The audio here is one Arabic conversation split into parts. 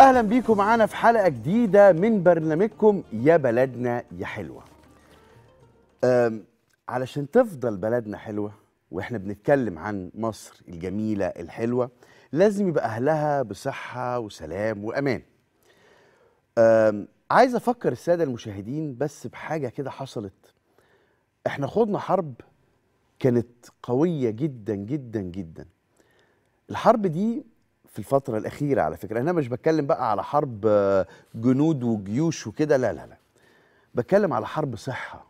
اهلا بيكم معانا في حلقه جديده من برنامجكم يا بلدنا يا حلوه علشان تفضل بلدنا حلوه واحنا بنتكلم عن مصر الجميله الحلوه لازم يبقى اهلها بصحه وسلام وامان عايز افكر الساده المشاهدين بس بحاجه كده حصلت احنا خضنا حرب كانت قويه جدا جدا جدا الحرب دي في الفترة الأخيرة على فكرة أنا مش بتكلم بقى على حرب آه، جنود وجيوش وكده لا لا لا بتكلم على حرب صحة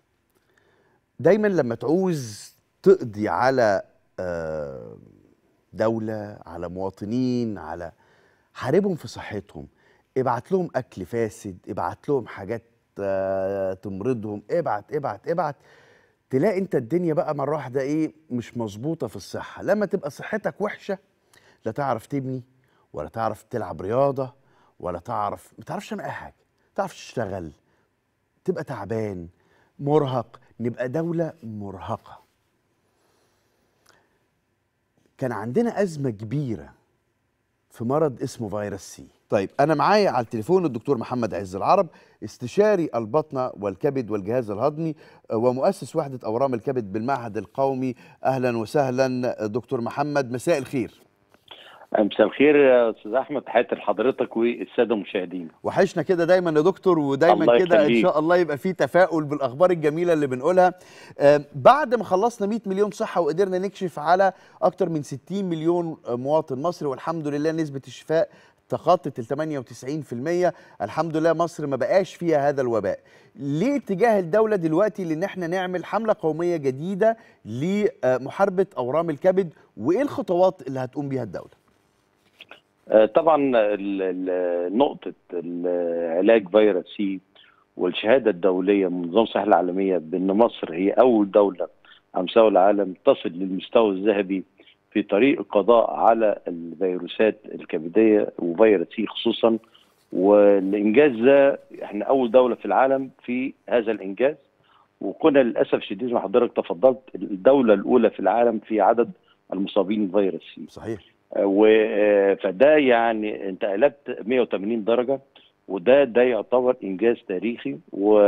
دايما لما تعوز تقضي على آه، دولة على مواطنين على حاربهم في صحتهم ابعت لهم أكل فاسد ابعت لهم حاجات آه، تمرضهم ابعت ابعت ابعت تلاقي انت الدنيا بقى مره واحده ايه مش مظبوطه في الصحه لما تبقى صحتك وحشه لا تعرف تبني ولا تعرف تلعب رياضه ولا تعرف ما تعرفش تعمل اي حاجه تعرف تشتغل تبقى تعبان مرهق نبقى دوله مرهقه كان عندنا ازمه كبيره في مرض اسمه فيروس سي طيب انا معايا على التليفون الدكتور محمد عز العرب استشاري البطنه والكبد والجهاز الهضمي آه، ومؤسس وحده اورام الكبد بالمعهد القومي اهلا وسهلا آه، دكتور محمد مساء الخير مساء الخير يا استاذ احمد تحياتي لحضرتك والساده المشاهدين وحشنا كده دايما يا دكتور ودايما كده ان شاء الله يبقى في تفاؤل بالاخبار الجميله اللي بنقولها آه، بعد ما خلصنا 100 مليون صحه وقدرنا نكشف على اكتر من 60 مليون مواطن مصري والحمد لله نسبه الشفاء تخطت ال 98% الحمد لله مصر ما بقاش فيها هذا الوباء ليه اتجاه الدوله دلوقتي لان احنا نعمل حمله قوميه جديده لمحاربه اورام الكبد وايه الخطوات اللي هتقوم بيها الدوله آه، طبعا نقطة علاج فيروس سي والشهادة الدولية من منظمة الصحة العالمية بأن مصر هي أول دولة على مستوى العالم تصل للمستوى الذهبي في طريق القضاء على الفيروسات الكبدية وفيروس سي خصوصا والإنجاز ده احنا أول دولة في العالم في هذا الإنجاز وكنا للأسف الشديد زي ما حضرتك تفضلت الدولة الأولى في العالم في عدد المصابين بفيروس سي صحيح آه، فده يعني انتقالات 180 درجه وده ده يعتبر انجاز تاريخي ولو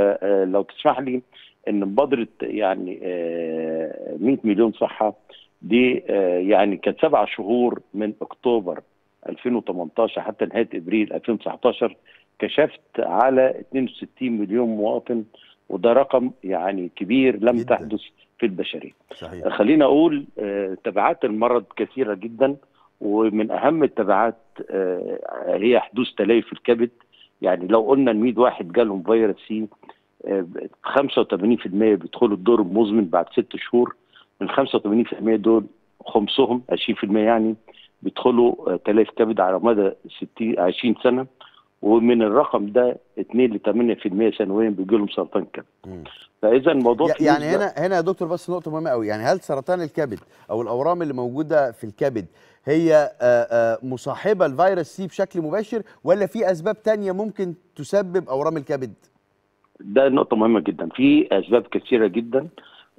آه، تسمح لي ان مبادره يعني 100 آه، مليون صحه دي يعني كانت سبع شهور من اكتوبر 2018 حتى نهايه ابريل 2019 كشفت على 62 مليون مواطن وده رقم يعني كبير لم جداً. تحدث في البشريه. صحيح. خلينا اقول تبعات المرض كثيره جدا ومن اهم التبعات آه، هي حدوث تليف الكبد يعني لو قلنا ال 100 واحد جالهم فيروس سي 85% آه، بيدخلوا الدور المزمن بعد ست شهور من 85% دول خمسهم 20% يعني بيدخلوا آه، تليف كبد على مدى 60 20 سنه ومن الرقم ده 2 ل 8% سنويا بيجي لهم سرطان كبد. فاذا الموضوع يعني هنا هنا يا دكتور بس نقطه مهمه قوي يعني هل سرطان الكبد او الاورام اللي موجوده في الكبد هي آه، آه، مصاحبه الفيروس سي بشكل مباشر ولا في اسباب تانية ممكن تسبب اورام الكبد ده نقطه مهمه جدا في اسباب كثيره جدا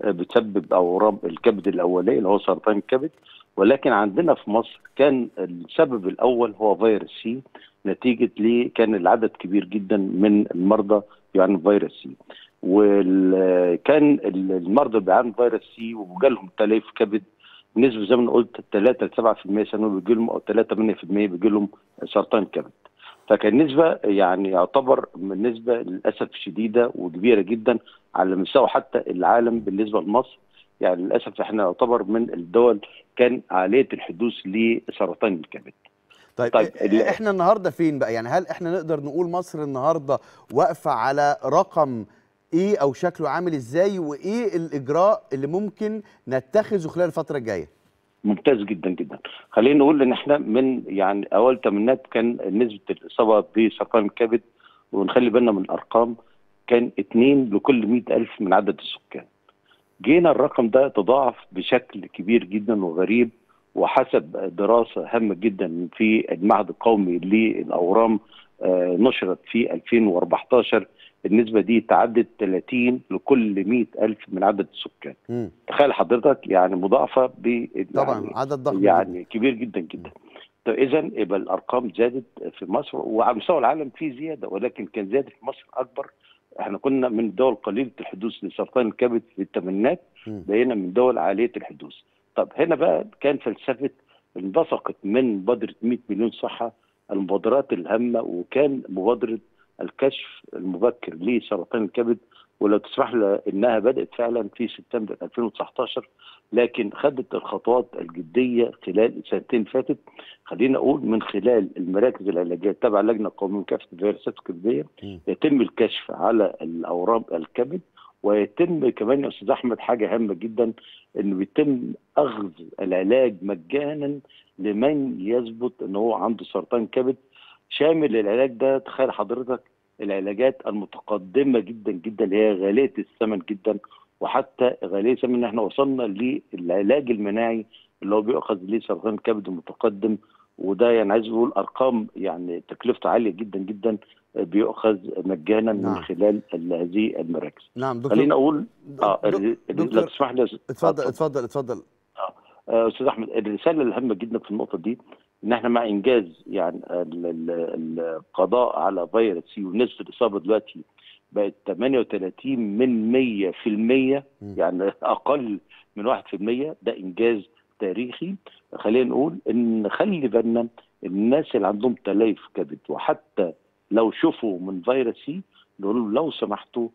آه، بتسبب اورام الكبد الاوليه اللي هو سرطان الكبد ولكن عندنا في مصر كان السبب الاول هو فيروس سي نتيجه ليه كان العدد كبير جدا من المرضى بيعانوا يعني فيروس سي وكان المرضى بيعانوا فيروس سي وجالهم تليف كبد نسبه زي ما قلت 3 ل 7% سنوي بيجي لهم او 3 8% بيجي لهم سرطان كبد. فكان نسبة يعني يعتبر من نسبة للأسف شديدة وكبيرة جدا على مستوى حتى العالم بالنسبة لمصر يعني للأسف احنا يعتبر من الدول كان عالية الحدوث لسرطان الكبد طيب, طيب احنا النهارده فين بقى يعني هل احنا نقدر نقول مصر النهارده واقفه على رقم ايه او شكله عامل ازاي وايه الاجراء اللي ممكن نتخذه خلال الفتره الجايه ممتاز جدا جدا خلينا نقول ان احنا من يعني اول تمنات كان نسبه الاصابه بسرطان الكبد ونخلي بالنا من الارقام كان اثنين لكل مئة ألف من عدد السكان جينا الرقم ده تضاعف بشكل كبير جدا وغريب وحسب دراسة هامة جدا في المعهد القومي للأورام آه، نشرت في 2014 النسبه دي تعدت 30 لكل 100 الف من عدد السكان م. تخيل حضرتك يعني مضاعفه ب يعني طبعا يعني عدد ضخم يعني جدا. كبير جدا جدا طيب، اذا يبقى الارقام زادت في مصر وعلى مستوى العالم في زياده ولكن كان زادت في مصر اكبر احنا كنا من الدول قليله الحدوث لسرطان الكبد في الثمانينات بقينا من دول عاليه الحدوث طب هنا بقى كان فلسفه انبثقت من مبادره 100 مليون صحه المبادرات الهامه وكان مبادره الكشف المبكر لسرطان الكبد ولو تسمح لي انها بدات فعلا في سبتمبر 2019 لكن خدت الخطوات الجديه خلال السنتين فاتت خلينا اقول من خلال المراكز العلاجيه تبع اللجنه القوميه لمكافحه الفيروسات الكبديه يتم الكشف على الاورام الكبد ويتم كمان يا استاذ احمد حاجه هامه جدا انه بيتم اخذ العلاج مجانا لمن يثبت ان هو عنده سرطان كبد شامل للعلاج ده تخيل حضرتك العلاجات المتقدمه جدا جدا اللي هي غاليه الثمن جدا وحتى غاليه الثمن ان احنا وصلنا للعلاج المناعي اللي هو بيؤخذ ليه سرطان كبد متقدم وده يعني عايز اقول ارقام يعني تكلفته عاليه جدا جدا بيؤخذ مجانا نعم. من خلال هذه المراكز. نعم دكتور خليني اقول اه لو تسمح لي آه، اتفضل اتفضل اتفضل آه، استاذ احمد الرساله الهامه جدا في النقطه دي ان احنا مع انجاز يعني القضاء على فيروس سي ونسبه الاصابه دلوقتي بقت 38 من 100% يعني اقل من 1% ده انجاز تاريخي خلينا نقول ان خلي بالنا الناس اللي عندهم تليف كبد وحتى لو شفوا من فيروس سي نقول لهم لو سمحتوا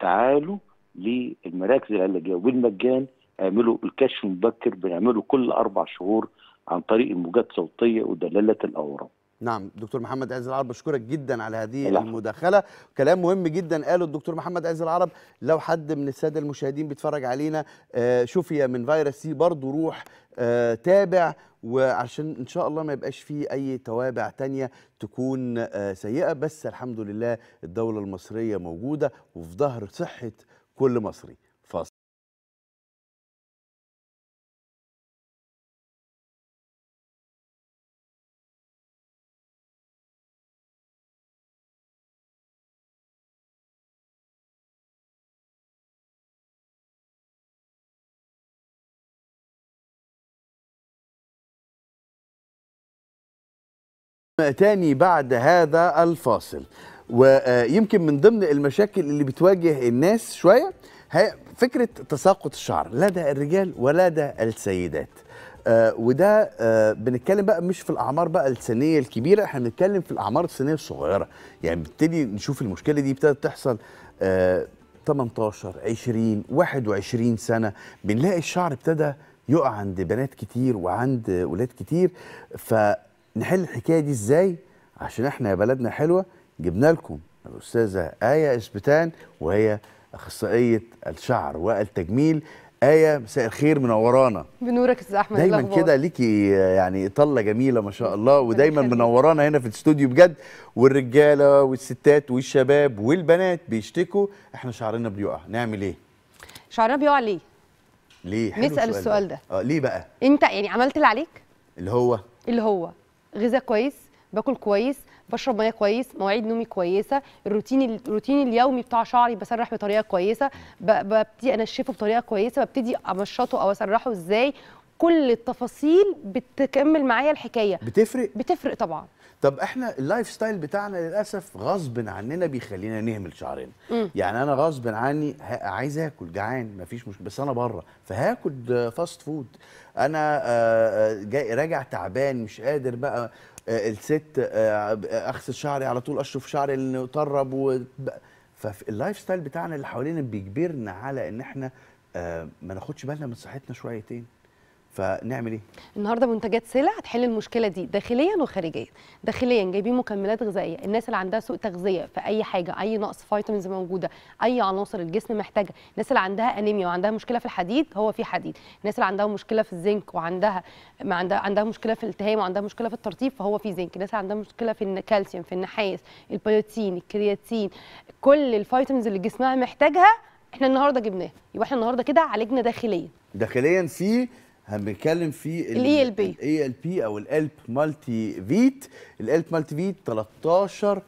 تعالوا للمراكز العلاجيه والمجان اعملوا الكشف المبكر بنعمله كل اربع شهور عن طريق الموجات الصوتيه ودلاله الاورام نعم دكتور محمد عز العرب بشكرك جدا على هذه لا. المداخلة كلام مهم جدا قاله الدكتور محمد عز العرب لو حد من السادة المشاهدين بيتفرج علينا آه، شفي من فيروس سي برضه روح آه، تابع وعشان ان شاء الله ما يبقاش فيه اي توابع تانية تكون آه، سيئة بس الحمد لله الدولة المصرية موجودة وفي ظهر صحة كل مصري تاني بعد هذا الفاصل ويمكن من ضمن المشاكل اللي بتواجه الناس شوية هي فكرة تساقط الشعر لدى الرجال ولدى السيدات آه وده آه بنتكلم بقى مش في الاعمار بقى السنيه الكبيره احنا بنتكلم في الاعمار السنيه الصغيره يعني بنبتدي نشوف المشكله دي ابتدت تحصل آه 18 20 21 سنه بنلاقي الشعر ابتدى يقع عند بنات كتير وعند ولاد كتير ف نحل الحكايه دي ازاي عشان احنا يا بلدنا حلوه جبنا لكم الاستاذه ايه اسبتان وهي اخصائيه الشعر والتجميل آية مساء الخير منورانا بنورك يا احمد إيه دايما كده ليكي يعني طلة جميلة ما شاء الله ودايما منورانا هنا في الاستوديو بجد والرجالة والستات والشباب والبنات بيشتكوا احنا شعرنا بيقع نعمل ايه؟ شعرنا بيقع ليه؟ ليه؟ حلو نسأل السؤال ده. اه ليه بقى؟ انت يعني عملت اللي عليك؟ اللي هو اللي هو غذاء كويس باكل كويس بشرب ميه كويس مواعيد نومي كويسه الروتين الروتين اليومي بتاع شعري بسرح بطريقه كويسه ببتدي انشفه بطريقه كويسه ببتدي امشطه او اسرحه ازاي كل التفاصيل بتكمل معايا الحكايه بتفرق بتفرق طبعا طب احنا اللايف ستايل بتاعنا للاسف غصب عننا بيخلينا نهمل شعرنا مم. يعني انا غصب عني عايز اكل جعان مفيش مشكله بس انا بره فهاكل فاست فود انا آه، آه، جاي راجع تعبان مش قادر بقى آه، الست اغسل شعري على طول اشرف شعري اللي طرب و... فاللايف ستايل بتاعنا اللي حوالينا بيجبرنا على ان احنا ما ناخدش بالنا من صحتنا شويتين فنعمل ايه النهارده منتجات سلع هتحل المشكله دي داخليا وخارجيا داخليا جايبين مكملات غذائيه الناس اللي عندها سوء تغذيه في اي حاجه اي نقص فيتامينز موجوده اي عناصر الجسم محتاجها، الناس اللي عندها انيميا وعندها مشكله في الحديد هو في حديد الناس اللي عندها مشكله في الزنك وعندها ما عندها عندها مشكله في الالتهام وعندها مشكله في الترطيب فهو في زنك الناس اللي عندها مشكله في الكالسيوم في النحاس البيوتين الكرياتين كل الفيتامينز اللي جسمها محتاجها احنا النهارده جبناها يبقى احنا النهارده كده عالجنا داخليا داخليا في هنتكلم في الاي ال بي الاي ال بي e او الالب مالتي فيت الالب مالتي فيت 13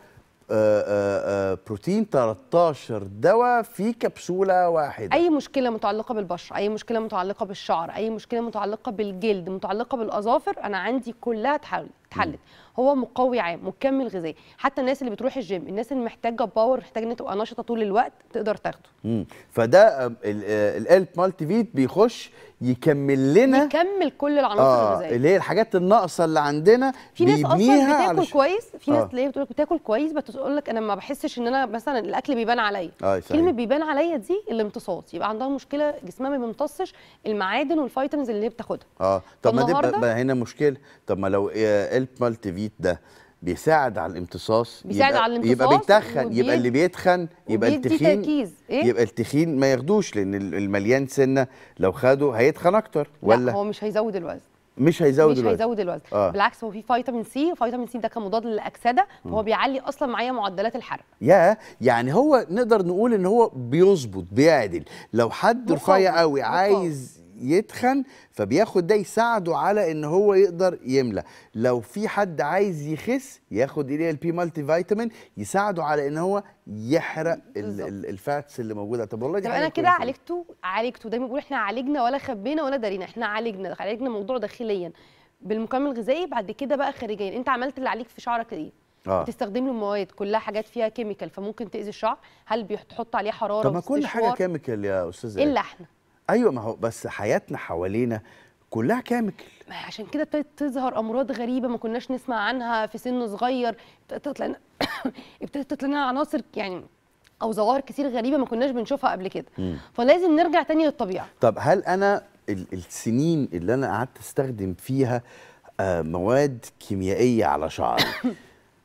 بروتين 13 دواء في كبسوله واحده اي مشكله متعلقه بالبشره اي مشكله متعلقه بالشعر اي مشكله متعلقه بالجلد متعلقه بالاظافر انا عندي كلها اتحلت اتحلت هو مقوي عام مكمل غذائي حتى الناس اللي بتروح الجيم الناس اللي محتاجه باور محتاجه ان تبقى نشطه طول الوقت تقدر تاخده امم فده الالب مالتي فيت بيخش يكمل لنا يكمل كل العناصر آه الغذائيه اللي هي الحاجات الناقصه اللي عندنا في ناس اصلا بتاكل علش... كويس في ناس تلاقيها آه. بتقول لك بتاكل كويس بس تقول لك انا ما بحسش ان انا مثلا الاكل بيبان عليا آه كلمه بيبان عليا دي الامتصاص يبقى عندها مشكله جسمها ما بيمتصش المعادن والفيتامينز اللي هي بتاخدها اه طب ما دي هنا مشكله طب ما لو الب مالتي فيت ده بيساعد على الامتصاص بيساعد على الامتصاص يبقى بيتخن يبقى اللي بيتخن يبقى التخين إيه؟ يبقى التخين ما ياخدوش لان المليان سنه لو خده هيتخن اكتر ولا لا هو مش هيزود الوزن مش هيزود مش الوزن مش هيزود الوزن آه. بالعكس هو في فيتامين سي وفيتامين سي ده كمضاد للاكسده فهو بيعلي اصلا معايا معدلات الحرق يا يعني هو نقدر نقول ان هو بيظبط بيعدل لو حد رفيع قوي عايز يتخن فبياخد ده يساعده على ان هو يقدر يملى لو في حد عايز يخس ياخد ال بي مالتي فيتامين يساعده على ان هو يحرق الفاتس اللي موجوده طب والله طب انا كده عالجته عالجته دايما بقول احنا عالجنا ولا خبينا ولا دارينا احنا عالجنا عالجنا الموضوع داخليا بالمكمل الغذائي بعد كده بقى خارجيا انت عملت اللي عليك في شعرك ايه آه. بتستخدم له مواد كلها حاجات فيها كيميكال فممكن تاذي الشعر هل بتحط عليه حراره طب ما كل حاجه كيميكال يا استاذ الا احنا ايوه ما هو بس حياتنا حوالينا كلها كيميكال عشان كده ابتدت تظهر امراض غريبه ما كناش نسمع عنها في سن صغير ابتدت ابتدت تطلع لنا عناصر يعني او ظواهر كتير غريبه ما كناش بنشوفها قبل كده مم. فلازم نرجع تاني للطبيعه طب هل انا السنين اللي انا قعدت استخدم فيها آه، مواد كيميائيه على شعري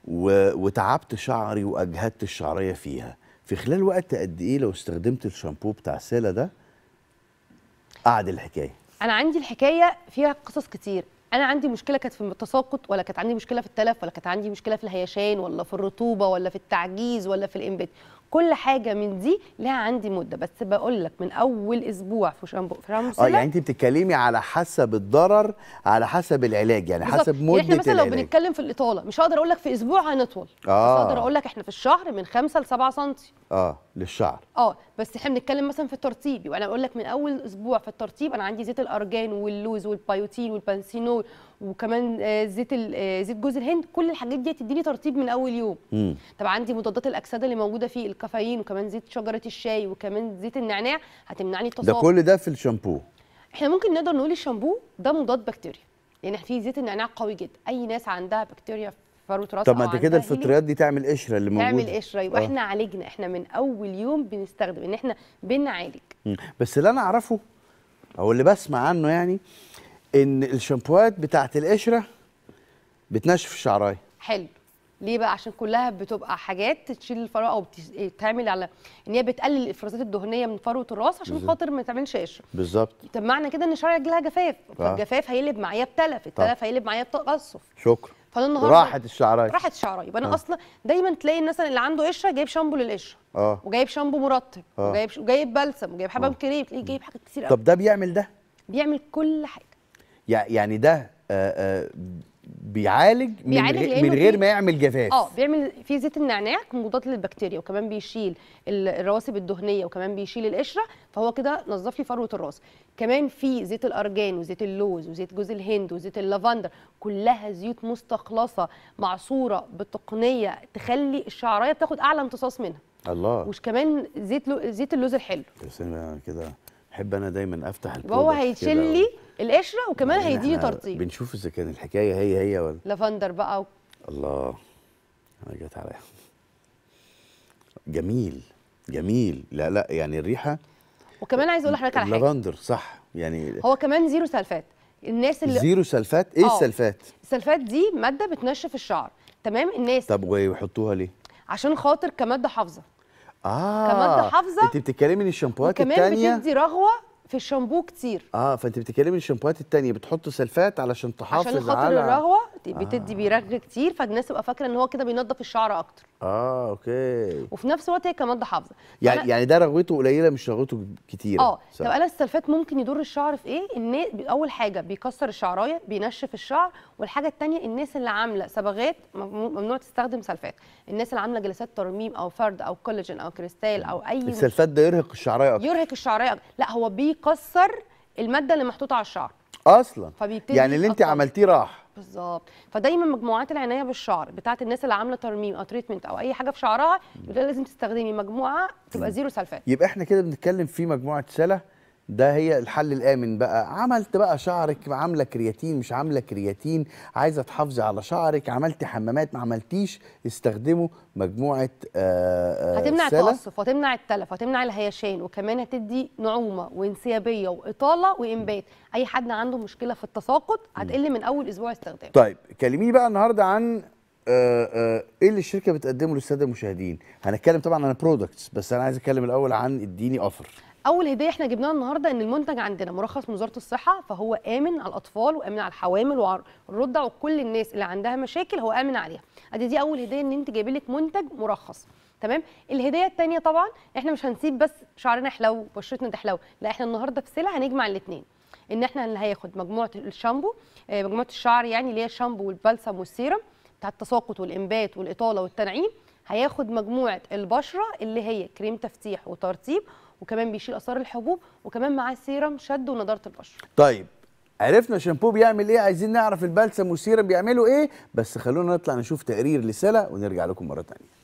وتعبت شعري واجهدت الشعريه فيها في خلال وقت قد ايه لو استخدمت الشامبو بتاع سيلا ده قعد الحكايه انا عندي الحكايه فيها قصص كتير انا عندي مشكله كانت في التساقط ولا كانت عندي مشكله في التلف ولا كانت عندي مشكله في الهيشان ولا في الرطوبه ولا في التعجيز ولا في الانبت كل حاجه من دي لها عندي مده بس بقول لك من اول اسبوع في شامبو فراموس اه يعني انت بتتكلمي على حسب الضرر على حسب العلاج يعني حسب مده يعني احنا مثلا لو بنتكلم في الاطاله مش هقدر اقول لك في اسبوع هنطول آه. مش هقدر اقول لك احنا في الشهر من 5 ل 7 سم اه للشعر اه بس احنا بنتكلم مثلا في الترطيب وانا بقول لك من اول اسبوع في الترطيب انا عندي زيت الارجان واللوز والبايوتين والبانسينول وكمان آه، زيت آه، زيت جوز الهند كل الحاجات دي تديني ترطيب من اول يوم مم. طب عندي مضادات الاكسده اللي موجوده فيه الكافيين وكمان زيت شجره الشاي وكمان زيت النعناع هتمنعني التصاق ده كل ده في الشامبو احنا ممكن نقدر نقول الشامبو ده مضاد بكتيريا لان يعني في زيت النعناع قوي جدا اي ناس عندها بكتيريا في فروه راس طب ما انت كده الفطريات دي تعمل قشره اللي موجوده تعمل قشره يبقى أوه. احنا عالجنا احنا من اول يوم بنستخدم ان احنا بنعالج بس اللي انا اعرفه او اللي بسمع عنه يعني ان الشامبوهات بتاعت القشره بتنشف الشعرايه حلو ليه بقى عشان كلها بتبقى حاجات تشيل الفروه او بتعمل إيه، على ان هي بتقلل الافرازات الدهنيه من فروه الراس عشان خاطر ما تعملش قشره بالظبط طب معنى كده ان شعرك لها جفاف فالجفاف هيقلب معايا بتلف التلف هيقلب معايا بتقصف شكرا فانا النهارده راحت الشعرايه راحت الشعرايه يبقى انا آه. اصلا دايما تلاقي الناس اللي عنده قشره جايب شامبو للقشره اه وجايب شامبو مرطب آه. وجايب وجايب بلسم وجايب حبام آه. كريم تلاقيه جايب حاجات كتير طب ده بيعمل ده بيعمل كل حاجه يعني ده آه، آه، بيعالج من بيعالج من غير ما يعمل جفاف اه بيعمل في زيت النعناع مضاد للبكتيريا وكمان بيشيل الرواسب الدهنيه وكمان بيشيل القشره فهو كده نظف لي فروه الراس كمان في زيت الارجان وزيت اللوز وزيت جوز الهند وزيت اللافندر كلها زيوت مستخلصه معصوره بتقنيه تخلي الشعرايه بتاخد اعلى امتصاص منها الله وش كمان زيت لو... زيت اللوز الحلو كده احب انا دايما افتح البرودكت وهو هيشيل لي القشره وكمان يعني هيديني ترطيب بنشوف اذا كان الحكايه هي هي ولا لافندر بقى و... الله انا جت عليا جميل جميل لا لا يعني الريحه وكمان عايز اقول لحضرتك على حاجه لافندر صح يعني هو كمان زيرو سلفات الناس اللي زيرو سلفات ايه أوه. السلفات السلفات دي ماده بتنشف الشعر تمام الناس طب ويحطوها ليه عشان خاطر كماده حافظه اه كماده حافظه انت بتتكلمي ان الشامبوهات الثانيه كمان بتدي رغوه في الشامبو كتير اه فانت بتتكلمي الشامبوهات التانية بتحط سلفات علشان تحافظ على عشان خاطر الرغوه آه. بتدي بتدي بيرغ كتير فالناس تبقى فاكره ان هو كده بينظف الشعر اكتر اه اوكي وفي نفس الوقت هي كماده حافظه يعني يعني ده رغوته قليله مش رغوته كتير اه طب انا السلفات ممكن يضر الشعر في ايه ان اول حاجه بيكسر الشعرايه بينشف الشعر والحاجه الثانيه الناس اللي عامله صبغات ممنوع تستخدم سلفات الناس اللي عامله جلسات ترميم او فرد او كولاجين او كريستال او اي السلفات ده يرهق الشعرايه اكتر يرهق الشعرايه أكتر. لا هو بيكسر الماده اللي محطوطه على الشعر اصلا فبيبتدي يعني اللي انت عملتيه راح بالظبط فدايما مجموعات العنايه بالشعر بتاعت الناس اللي عامله ترميم او تريتمنت او اي حاجه في شعرها يقول لازم تستخدمي مجموعه تبقى زيرو سلفات يبقى احنا كده بنتكلم في مجموعه سله ده هي الحل الامن بقى عملت بقى شعرك عامله كرياتين مش عامله كرياتين عايزه تحافظي على شعرك عملتي حمامات ما عملتيش استخدموا مجموعه آآ آه، آآ آه، هتمنع التقصف وهتمنع التلف وهتمنع الهيشان وكمان هتدي نعومه وانسيابيه واطاله وانبات اي حد عنده مشكله في التساقط هتقل من اول اسبوع استخدام طيب كلميني بقى النهارده عن آه، ايه اللي الشركه بتقدمه للساده المشاهدين هنتكلم طبعا عن برودكتس بس انا عايز اتكلم الاول عن اديني اوفر اول هديه احنا جبناها النهارده ان المنتج عندنا مرخص من وزاره الصحه فهو امن على الاطفال وامن على الحوامل والرضع وكل الناس اللي عندها مشاكل هو امن عليها ادي دي اول هديه ان انت جايب لك منتج مرخص تمام الهديه الثانيه طبعا احنا مش هنسيب بس شعرنا حلو وبشرتنا تحلو لا احنا النهارده في سله هنجمع الاثنين ان احنا اللي هياخد مجموعه الشامبو آه، مجموعه الشعر يعني اللي هي الشامبو والبلسم والسيرم بتاع التساقط والانبات والاطاله والتنعيم هياخد مجموعه البشره اللي هي كريم تفتيح وترطيب وكمان بيشيل اثار الحبوب وكمان معاه سيرم شد ونضاره البشره طيب عرفنا شامبو بيعمل ايه عايزين نعرف البلسم والسيرم بيعملوا ايه بس خلونا نطلع نشوف تقرير لسلا ونرجع لكم مره ثانيه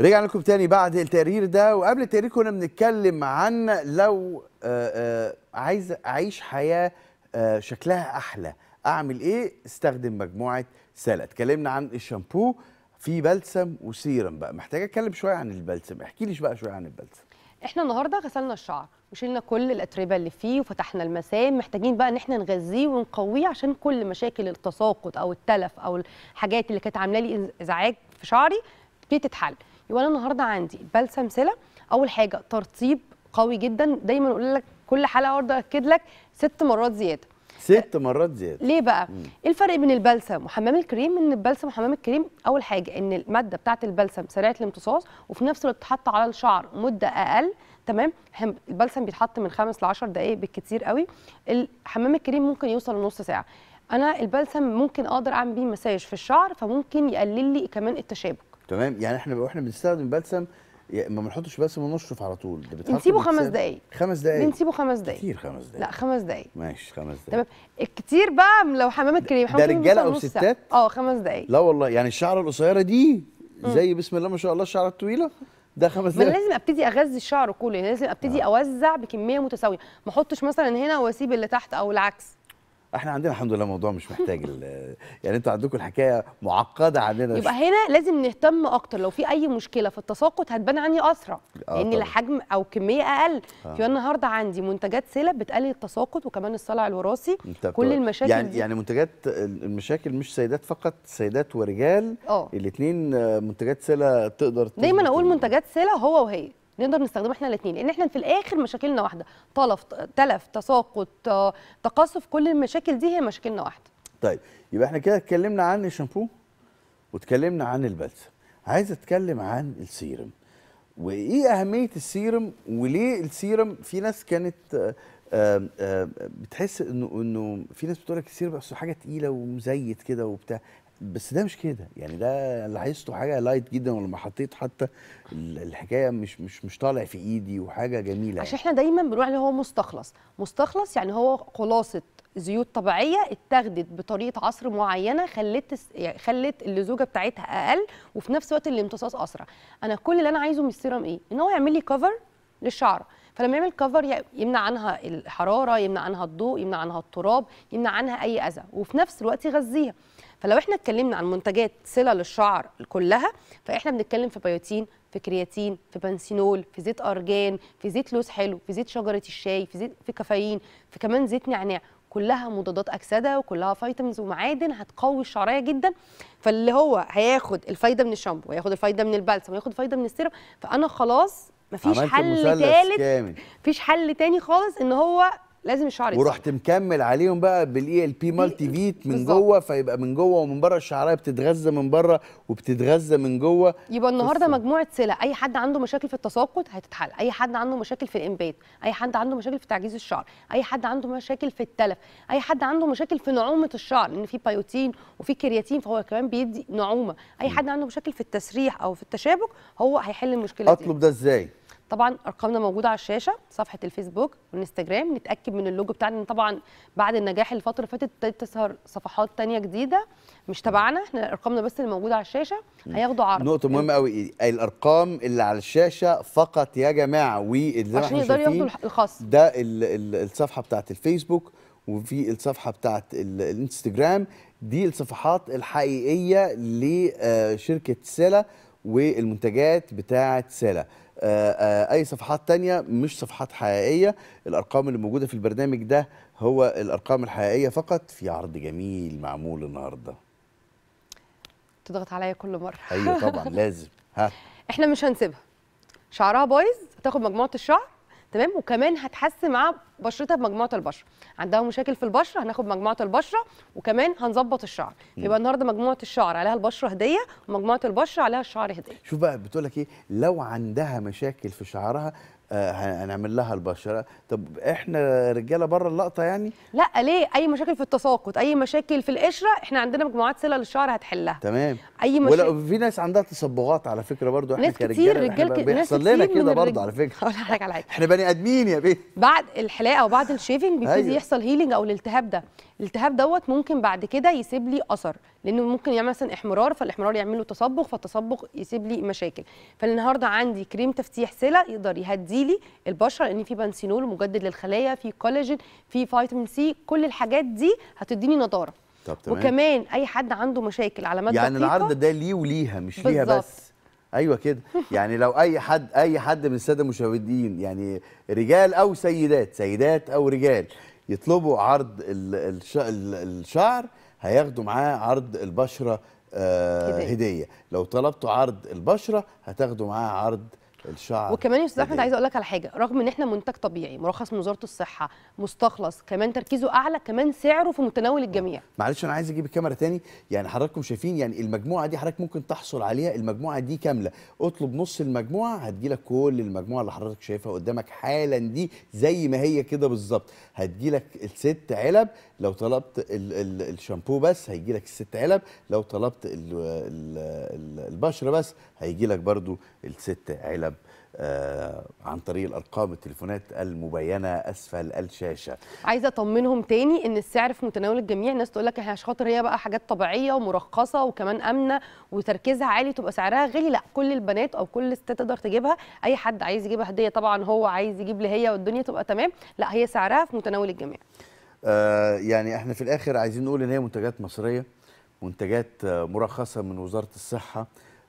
رجعنا لكم تاني بعد التقرير ده وقبل التقرير كنا بنتكلم عن لو آه، آه، عايز اعيش حياه آه، شكلها احلى اعمل ايه استخدم مجموعه سلا اتكلمنا عن الشامبو في بلسم وسيرم بقى محتاج اتكلم شويه عن البلسم احكي لي بقى شويه عن البلسم احنا النهارده غسلنا الشعر وشيلنا كل الاتربه اللي فيه وفتحنا المسام محتاجين بقى ان احنا نغذيه ونقويه عشان كل مشاكل التساقط او التلف او الحاجات اللي كانت عامله لي ازعاج في شعري تبتدي تتحل وانا النهارده عندي بلسم سلة اول حاجه ترطيب قوي جدا دايما اقول لك كل حلقه برضه اكد لك ست مرات زياده ست مرات زياده ليه بقى ايه الفرق بين البلسم وحمام الكريم ان البلسم وحمام الكريم اول حاجه ان الماده بتاعه البلسم سريعه الامتصاص وفي نفس الوقت بتتحط على الشعر مده اقل تمام البلسم بيتحط من خمس ل 10 دقائق بالكتير قوي الحمام الكريم ممكن يوصل لنص ساعه انا البلسم ممكن اقدر اعمل بيه مساج في الشعر فممكن يقلل لي كمان التشابك تمام يعني احنا واحنا بنستخدم بلسم ما بنحطش بلسم ونشرف على طول ده بتحط بنسيبه خمس دقايق خمس دقايق بنسيبه خمس دقايق كتير خمس دقايق لا خمس دقايق ماشي خمس دقايق تمام الكتير بقى لو حمام الكريم ده رجاله او ستات؟ اه خمس دقايق لا والله يعني الشعره القصيره دي زي بسم الله ما شاء الله الشعره الطويله ده خمس دقايق لازم ابتدي اغذي الشعر كله يعني لازم ابتدي آه. اوزع بكميه متساويه ما احطش مثلا هنا واسيب اللي تحت او العكس احنا عندنا الحمد لله موضوع مش محتاج يعني انتوا عندكم الحكايه معقده عندنا يبقى هنا لازم نهتم اكتر لو في اي مشكله في التساقط هتبان عني اسرع آه لان الحجم او كميه اقل آه. في النهارده عندي منتجات سله بتقلل التساقط وكمان الصلع الوراثي كل المشاكل يعني دي. يعني منتجات المشاكل مش سيدات فقط سيدات ورجال آه. الاثنين آه، منتجات سلة تقدر دايما اقول منتجات سلة هو وهي نقدر نستخدمه احنا الاثنين لان احنا في الاخر مشاكلنا واحده طلف تلف تساقط تقاصف كل المشاكل دي هي مشاكلنا واحده طيب يبقى احنا كده اتكلمنا عن الشامبو واتكلمنا عن البلسم عايز اتكلم عن السيرم وايه اهميه السيرم وليه السيرم في ناس كانت آه، آه، آه، بتحس انه انه في ناس بتقول لك السيرم بس حاجه تقيله ومزيت كده وبتاع بس ده مش كده يعني ده لاحظته حاجه لايت جدا ولما حطيت حتى الحكايه مش مش مش طالع في ايدي وحاجه جميله عشان يعني. احنا دايما بنقول اللي هو مستخلص مستخلص يعني هو خلاصه زيوت طبيعيه اتاخدت بطريقه عصر معينه خلت يعني خلت اللزوجه بتاعتها اقل وفي نفس الوقت الامتصاص اسرع انا كل اللي انا عايزه من السيرم ايه ان هو يعمل لي كفر للشعره فلما يعمل كفر يمنع عنها الحراره يمنع عنها الضوء يمنع عنها التراب يمنع عنها اي اذى وفي نفس الوقت يغذيها فلو احنا اتكلمنا عن منتجات صله للشعر كلها فاحنا بنتكلم في بيوتين في كرياتين في بنسينول في زيت ارجان في زيت لوز حلو في زيت شجره الشاي في زيت في كافيين في كمان زيت نعناع كلها مضادات اكسده وكلها فيتامينز ومعادن هتقوي الشعريه جدا فاللي هو هياخد الفايده من الشامبو وياخد الفايده من البلسم وياخد الفايده من السيرم فانا خلاص مفيش حل ثالث مفيش حل تاني خالص ان هو لازم الشعر يتسرح ورحت مكمل عليهم بقى بالاي e ال بي مالتي فيت من جوه فيبقى من جوه ومن بره الشعرايه بتتغذى من بره وبتتغذى من جوه يبقى النهارده مجموعه سلع اي حد عنده مشاكل في التساقط هتتحل اي حد عنده مشاكل في الانبات اي حد عنده مشاكل في تعجيز الشعر اي حد عنده مشاكل في التلف اي حد عنده مشاكل في نعومه الشعر لان في بايوتين وفي كرياتين فهو كمان بيدي نعومه اي حد عنده مشاكل في التسريح او في التشابك هو هيحل المشكله دي اطلب ده ازاي طبعا ارقامنا موجوده على الشاشه صفحه الفيسبوك والانستجرام نتاكد من اللوجو بتاعنا طبعا بعد النجاح الفتره اللي فاتت ابتدت تظهر صفحات ثانيه جديده مش تبعنا احنا ارقامنا بس اللي موجوده على الشاشه هياخدوا عرض نقطه مهمه قوي الارقام اللي على الشاشه فقط يا جماعه واللي عشان يقدروا ياخدوا الخاص ده الـ الـ الصفحه بتاعه الفيسبوك وفي الصفحه بتاعه الانستجرام دي الصفحات الحقيقيه لشركه سلا والمنتجات بتاعه سلا آه، آه، اي صفحات تانية مش صفحات حقيقيه الارقام اللي موجوده في البرنامج ده هو الارقام الحقيقيه فقط في عرض جميل معمول النهارده تضغط عليا كل مره ايوه طبعا لازم ها احنا مش هنسيبها شعرها بايظ تاخد مجموعه الشعر تمام وكمان هتحسن مع بشرتها بمجموعه البشره عندها مشاكل في البشره هناخد مجموعه البشره وكمان هنظبط الشعر يبقى النهارده مجموعه الشعر عليها البشره هديه ومجموعه البشره عليها الشعر هديه شوف بقى بتقول لك ايه لو عندها مشاكل في شعرها آه، هنعمل لها البشره طب احنا رجاله بره اللقطه يعني لا ليه اي مشاكل في التساقط اي مشاكل في القشره احنا عندنا مجموعات صله للشعر هتحلها تمام اي مشاكل ولو في ناس عندها تصبغات على فكره برضو احنا كرجاله كتير رجال ك... بيحصل لنا كده برضو على فكره اقول لحضرتك على حاجه احنا بني ادمين يا بيه بعد الحلاقه وبعد الشيفنج بيبتدي أيوه. يحصل هيلينج او الالتهاب ده الالتهاب دوت ممكن بعد كده يسيب لي اثر لانه ممكن يعمل مثلا احمرار فالاحمرار يعمل له تصبغ فالتصبغ يسيب لي مشاكل فالنهارده عندي كريم تفتيح سيله يقدر يهدي لي البشره لان في بنسينول مجدد للخلايا في كولاجين في فيتامين سي كل الحاجات دي هتديني نضاره طب تمام. وكمان اي حد عنده مشاكل على مدى يعني العرض ده ليه وليها مش بالزبط. ليها بس ايوه كده يعني لو اي حد اي حد من الساده المشاهدين يعني رجال او سيدات سيدات او رجال يطلبوا عرض الشعر هياخدوا معاه عرض البشره آه، هديه لو طلبتوا عرض البشره هتاخدوا معاه عرض الشعر وكمان يا استاذ احمد عايز اقول لك على حاجه رغم ان احنا منتج طبيعي مرخص من وزاره الصحه مستخلص كمان تركيزه اعلى كمان سعره في متناول الجميع آه. معلش انا عايز اجيب الكاميرا تاني يعني حضراتكم شايفين يعني المجموعه دي حضرتك ممكن تحصل عليها المجموعه دي كامله اطلب نص المجموعه هتجي لك كل المجموعه اللي حضرتك شايفها قدامك حالا دي زي ما هي كده بالظبط هتجي لك الست علب لو طلبت الـ الـ الشامبو بس هيجي لك الست علب لو طلبت الـ الـ البشره بس هيجي لك برضو الست علب آه عن طريق الارقام التليفونات المبينه اسفل الشاشه. عايزه اطمنهم تاني ان السعر في متناول الجميع، الناس تقول لك عشان خاطر هي بقى حاجات طبيعيه ومرخصه وكمان امنه وتركيزها عالي تبقى سعرها غالي، لا كل البنات او كل الستات تقدر تجيبها، اي حد عايز يجيبها هديه طبعا هو عايز يجيب لي هي والدنيا تبقى تمام، لا هي سعرها في متناول الجميع. آه، يعني احنا في الاخر عايزين نقول ان هي منتجات مصريه منتجات آه، مرخصه من وزاره الصحه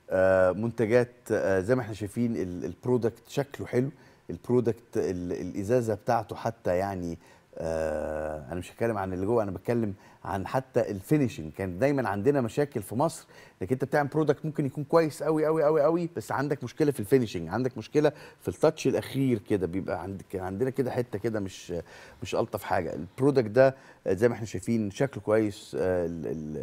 آه، منتجات زي ما احنا شايفين البرودكت شكله حلو البرودكت الازازه بتاعته حتى يعني انا مش هتكلم عن اللي جوه انا بتكلم عن حتى الفينشنج كان دايما عندنا مشاكل في مصر انك انت بتعمل برودكت ممكن يكون كويس قوي قوي قوي قوي بس عندك مشكله في الفينشنج عندك مشكله في التاتش الاخير كده بيبقى عندك عندنا كده حته كده مش مش الطف حاجه البرودكت ده آه، زي ما احنا شايفين شكله كويس آه،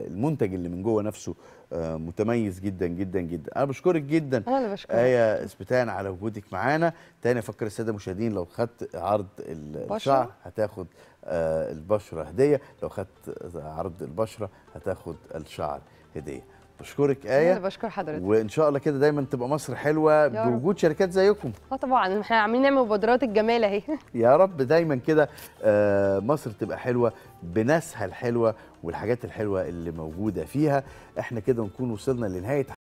المنتج اللي من جوه نفسه آه، متميز جدا جدا جدا انا بشكرك جدا انا اللي بشكرك ايه اسبتان على وجودك معانا تاني افكر الساده المشاهدين لو خدت عرض الشعر هتاخد آه، البشره هديه لو خدت عرض البشره هتاخد الشعر هديه بشكرك آية أنا بشكر حضرتك وإن شاء الله كده دايما تبقى مصر حلوة بوجود شركات زيكم اه طبعا احنا عاملين نعمل مبادرات الجمال أهي يا رب دايما كده آه، مصر تبقى حلوة بناسها الحلوة والحاجات الحلوة اللي موجودة فيها احنا كده نكون وصلنا لنهاية